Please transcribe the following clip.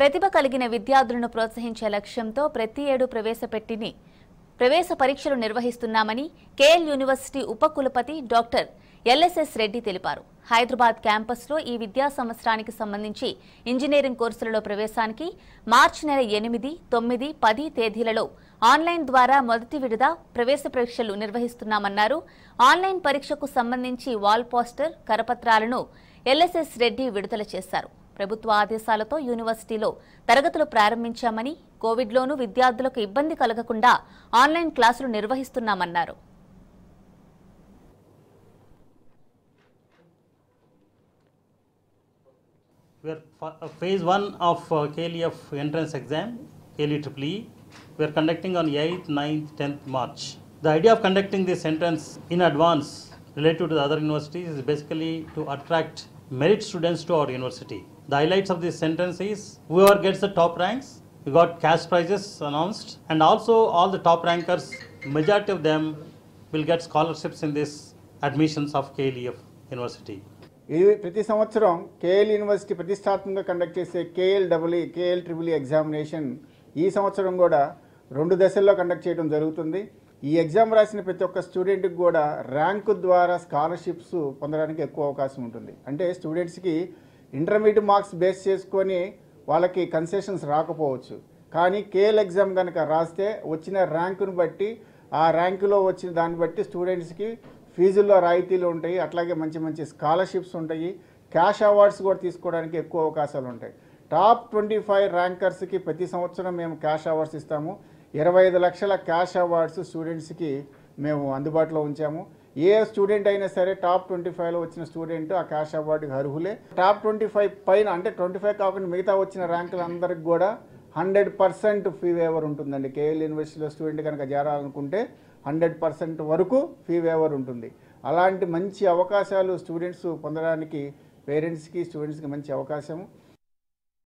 ప్రతిభ కలిగిన విద్యార్థులను ప్రోత్సహించే లక్ష్యంతో ప్రతి ఏడు ప్రవేశపెట్టిని ప్రవేశ పరీక్షలు నిర్వహిస్తున్నామని కేఎల్ యూనివర్సిటీ ఉపకులపతి డాక్టర్ ఎల్ఎస్ఎస్ రెడ్డి తెలిపారు హైదరాబాద్ క్యాంపస్లో ఈ విద్యా సంవత్సరానికి సంబంధించి ఇంజనీరింగ్ కోర్సులలో ప్రవేశానికి మార్చి నెల ఎనిమిది తొమ్మిది పది తేదీలలో ఆన్లైన్ ద్వారా మొదటి విడత ప్రవేశ పరీక్షలు నిర్వహిస్తున్నామన్నారు ఆన్లైన్ పరీక్షకు సంబంధించి వాల్ పోస్టర్ కరపత్రాలను ఎల్ఎస్ఎస్ రెడ్డి విడుదల చేశారు ప్రభుత్వ ఆదేశాలతో యూనివర్సిటీలో తరగతులు ప్రారంభించామని కోవిడ్లోనూ విద్యార్థులకు ఇబ్బంది కలగకుండా ఆన్లైన్ క్లాసులు నిర్వహిస్తున్నామన్నారు We are phase 1 of uh, KLEF entrance exam, KLE EEE. We are conducting on 8th, 9th, 10th March. The idea of conducting this entrance in advance relative to the other universities is basically to attract merit students to our university. The highlights of this sentence is whoever gets the top ranks, we got cash prizes announced, and also all the top rankers, majority of them will get scholarships in this admissions of KLEF University. ఇది ప్రతి సంవత్సరం KL university ప్రతిష్టాత్మకంగా conduct చేసే KL W KL triple examination ఈ సంవత్సరం కూడా రెండు దశల్లో కండక్ట్ చేయడం జరుగుతుంది ఈ ఎగ్జామ్ రాసిన ప్రతి ఒక్క స్టూడెంట్కి కూడా ర్యాంకు ద్వారా స్కాలర్షిప్స్ పొందడానికి ఎక్కువ అవకాశం ఉంటుంది అంటే స్టూడెంట్స్కి ఇంటర్మీడియట్ మార్క్స్ బేస్ చేసుకొని వాళ్ళకి కన్సెషన్స్ రాకపోవచ్చు కానీ కేఎల్ ఎగ్జామ్ కనుక రాస్తే వచ్చిన ర్యాంకును బట్టి ఆ ర్యాంకులో వచ్చిన దాన్ని బట్టి స్టూడెంట్స్కి ఫీజుల్లో రాయితీలు ఉంటాయి అట్లాగే మంచి మంచి స్కాలర్షిప్స్ ఉంటాయి క్యాష్ అవార్డ్స్ కూడా తీసుకోవడానికి ఎక్కువ అవకాశాలు ఉంటాయి టాప్ ట్వంటీ ఫైవ్ ర్యాంకర్స్కి ప్రతి సంవత్సరం మేము క్యాష్ అవార్డ్స్ ఇస్తాము ఇరవై ఐదు లక్షల క్యాష్ అవార్డ్స్ స్టూడెంట్స్కి మేము అందుబాటులో ఉంచాము ఏ స్టూడెంట్ అయినా సరే టాప్ ట్వంటీ ఫైవ్లో వచ్చిన స్టూడెంట్ ఆ క్యాష్ అవార్డుకి అర్హులే టాప్ ట్వంటీ ఫైవ్ పైన అంటే ట్వంటీ ఫైవ్ కాకుండా మిగతా వచ్చిన ర్యాంకులందరికి కూడా హండ్రెడ్ పర్సెంట్ ఫీ వేవర్ ఉంటుందండి కేఎల్ యూనివర్సిటీలో స్టూడెంట్ కనుక చేరాలనుకుంటే హండ్రెడ్ పర్సెంట్ వరకు ఫీ వేవర్ ఉంటుంది అలాంటి మంచి అవకాశాలు స్టూడెంట్స్ పొందడానికి పేరెంట్స్కి స్టూడెంట్స్కి మంచి అవకాశము